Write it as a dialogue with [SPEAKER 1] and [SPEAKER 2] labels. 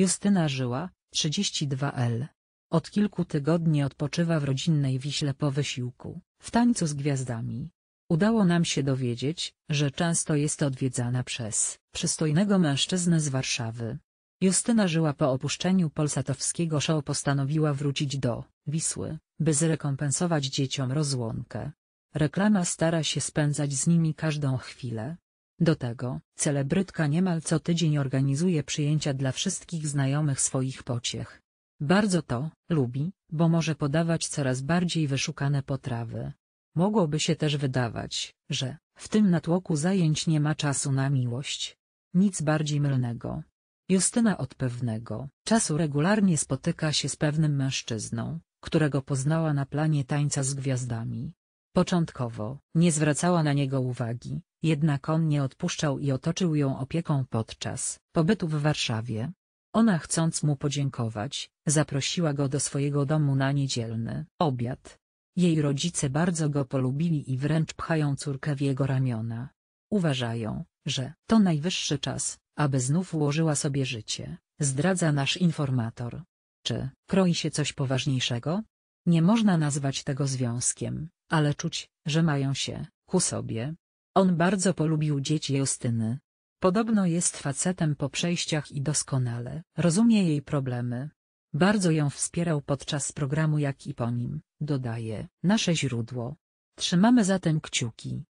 [SPEAKER 1] Justyna Żyła, 32L. Od kilku tygodni odpoczywa w rodzinnej Wiśle po wysiłku, w tańcu z gwiazdami. Udało nam się dowiedzieć, że często jest odwiedzana przez przystojnego mężczyznę z Warszawy. Justyna Żyła po opuszczeniu polsatowskiego show postanowiła wrócić do Wisły, by zrekompensować dzieciom rozłąkę. Reklama stara się spędzać z nimi każdą chwilę, do tego, celebrytka niemal co tydzień organizuje przyjęcia dla wszystkich znajomych swoich pociech. Bardzo to lubi, bo może podawać coraz bardziej wyszukane potrawy. Mogłoby się też wydawać, że w tym natłoku zajęć nie ma czasu na miłość. Nic bardziej mylnego. Justyna od pewnego czasu regularnie spotyka się z pewnym mężczyzną, którego poznała na planie tańca z gwiazdami. Początkowo nie zwracała na niego uwagi, jednak on nie odpuszczał i otoczył ją opieką podczas pobytu w Warszawie. Ona chcąc mu podziękować, zaprosiła go do swojego domu na niedzielny obiad. Jej rodzice bardzo go polubili i wręcz pchają córkę w jego ramiona. Uważają, że to najwyższy czas, aby znów ułożyła sobie życie, zdradza nasz informator. Czy kroi się coś poważniejszego? Nie można nazwać tego związkiem, ale czuć, że mają się ku sobie. On bardzo polubił dzieci Justyny. Podobno jest facetem po przejściach i doskonale rozumie jej problemy. Bardzo ją wspierał podczas programu jak i po nim, dodaje nasze źródło. Trzymamy zatem kciuki,